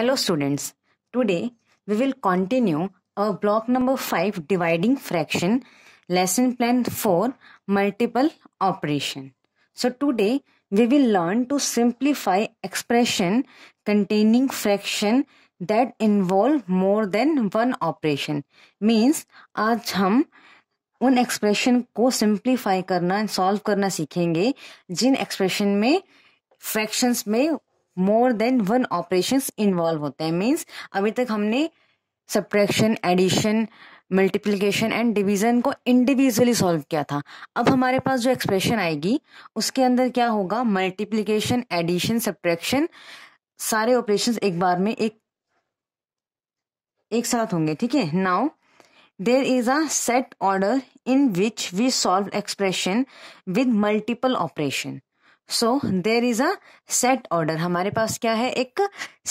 Hello students, today we will continue our block number 5 dividing fraction lesson plan for multiple operation. So today we will learn to simplify expression containing fraction that involve more than one operation. Means आज हम उन expression को simplify करना solve करना सीखेंगे जिन expression में fractions में more than one operation involve होते हैं मीन्स अभी तक हमने subtraction addition multiplication and division को इंडिविजुअली सॉल्व किया था अब हमारे पास जो एक्सप्रेशन आएगी उसके अंदर क्या होगा मल्टीप्लीकेशन एडिशन सब्ट्रैक्शन सारे ऑपरेशन एक बार में एक एक साथ होंगे ठीक है now there is a set order in which we solve expression with multiple operation so there is a set order हमारे पास क्या है एक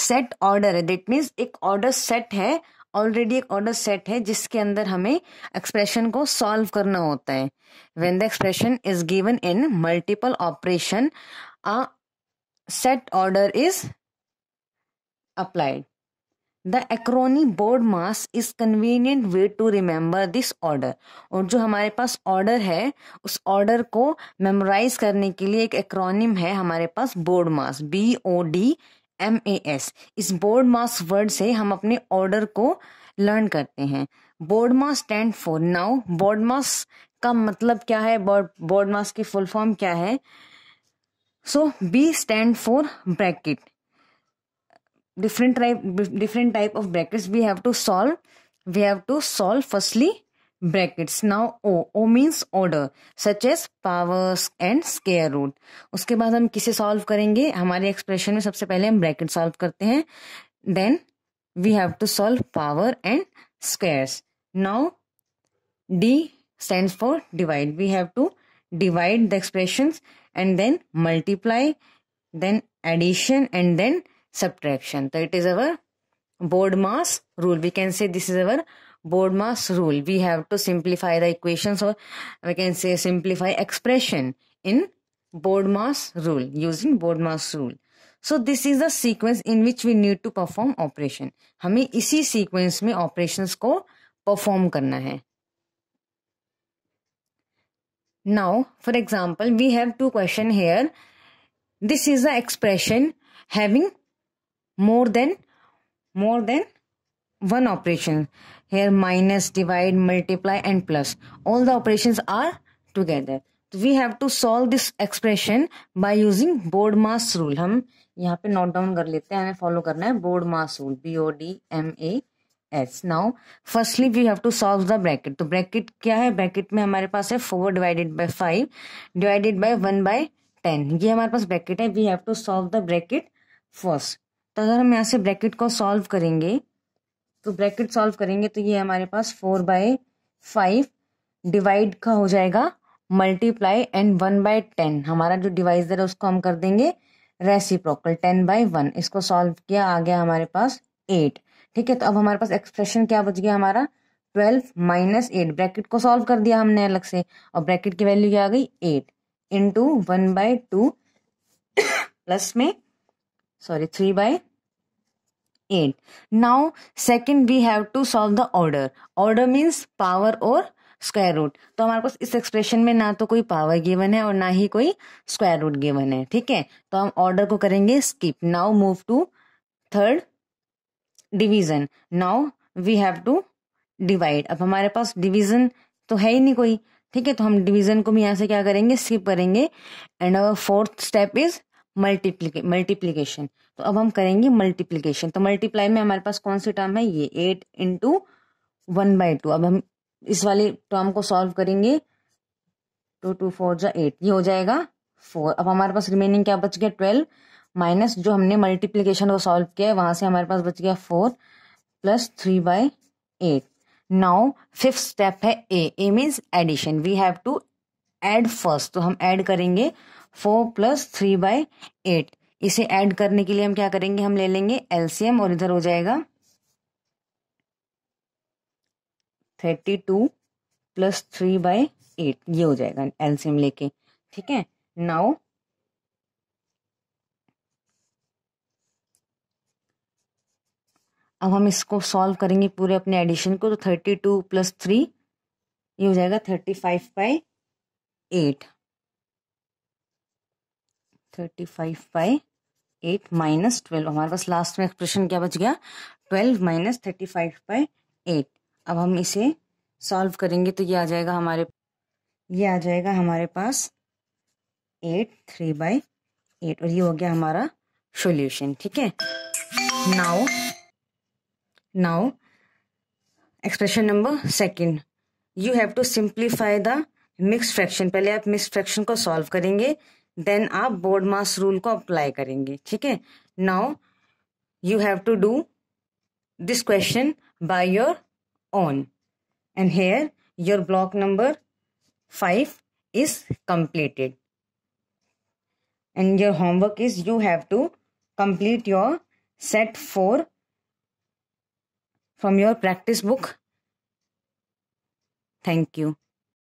सेट ऑर्डर है देट मीन्स एक ऑर्डर सेट है ऑलरेडी एक ऑर्डर सेट है जिसके अंदर हमें एक्सप्रेशन को सॉल्व करना होता है when the expression is given in multiple operation a set order is applied the acronym BODMAS is convenient way to remember this order और जो हमारे पास ऑर्डर है उस ऑर्डर को मेमोराइज करने के लिए एक एक्रोनिम है हमारे पास BODMAS B O D M A S इस बोर्ड मास वर्ड से हम अपने ऑर्डर को लर्न करते हैं BODMAS stand for now BODMAS का मतलब क्या है बोर्ड मास की फुल फॉर्म क्या है so B stand for bracket different type different type of brackets we have to solve we have to solve firstly brackets now O O means order such as powers and square root उसके बाद हम किसे solve करेंगे हमारे expression में सबसे पहले हम ब्रैकेट सॉल्व करते हैं then we have to solve power and square now D stand for divide we have to divide the expression and then multiply then addition and then subtraction. So it is our board mass rule. We can say this is our board mass rule. We have to simplify the equations or we can say simplify expression in board mass rule using board mass rule. So this is the sequence in which we need to perform operation हमें इसी sequence में operation को perform करना है now for example we have to question here this is the expression having more than more than one operation here minus divide multiply and plus all the operation are together we have to solve this expression by using BODMAS rule हम यहाँ पे note down कर लेते हैं हमें follow करना है BODMAS rule B O D M A S now firstly we have to solve the bracket तो ब्रैकेट क्या है ब्रैकेट में हमारे पास है four divided by five divided by one by ten ये हमारे पास ब्रैकेट है we have to solve the bracket first तो अगर हम यहाँ से ब्रैकेट को सॉल्व करेंगे तो ब्रैकेट सॉल्व करेंगे तो ये हमारे पास फोर बाय फाइव डिवाइड का हो जाएगा multiply and one by ten हमारा जो डिवाइजर है उसको हम कर देंगे रेसिप्रोकल टेन बाय वन इसको सॉल्व किया आ गया हमारे पास एट ठीक है तो अब हमारे पास एक्सप्रेशन क्या बच गया हमारा ट्वेल्व माइनस एट ब्रैकेट को सॉल्व कर दिया हमने अलग से और ब्रैकेट की वैल्यू क्या आ गई eight into one by two plus में sorry three by eight. now second we have to solve the order order means power or square root तो हमारे पास इस एक्सप्रेशन में ना तो कोई पावर गिवन है और ना ही कोई स्क्वायर रूट गिवन है ठीक है तो हम ऑर्डर को करेंगे skip now move to third division now we have to divide अब हमारे पास डिवीजन तो है ही नहीं कोई ठीक है तो हम डिवीजन को भी यहाँ से क्या करेंगे स्किप करेंगे and our fourth step is मल्टीप्लीके मल्टीप्लीकेशन तो अब हम करेंगे मल्टीप्लीकेशन तो मल्टीप्लाई में हमारे पास कौन सी टर्म है ये eight into one by two अब हम इस वाले टर्म को सॉल्व करेंगे टू टू फोर जो एट ये हो जाएगा फोर अब हमारे पास रिमेनिंग क्या बच गया ट्वेल्व माइनस जो हमने मल्टीप्लीकेशन को सॉल्व किया है वहां से हमारे पास बच गया four plus three by eight now fifth step है A A means addition we have to add first तो हम ऐड करेंगे four plus three by eight इसे ऐड करने के लिए हम क्या करेंगे हम ले लेंगे एलसीएम और इधर हो जाएगा thirty two plus three by eight ये हो जाएगा एलसीएम लेके ठीक है नाउ अब हम इसको सॉल्व करेंगे पूरे अपने एडिशन को तो थर्टी टू प्लस थ्री ये हो जाएगा thirty five by eight thirty five by eight minus twelve हमारे पास लास्ट में एक्सप्रेशन क्या बच गया twelve minus thirty five by eight अब हम इसे सॉल्व करेंगे तो ये आ जाएगा हमारे ये आ जाएगा हमारे पास एट थ्री बाई एट और ये हो गया हमारा सॉल्यूशन ठीक है now now expression number second you have to simplify the mix fraction पहले आप मिक्स फ्रैक्शन को सॉल्व करेंगे देन आप बोर्ड मास रूल को अप्लाई करेंगे ठीक है now you have to do this question by your own and here your block number five is completed and your homework is you have to complete your set four from your practice book thank you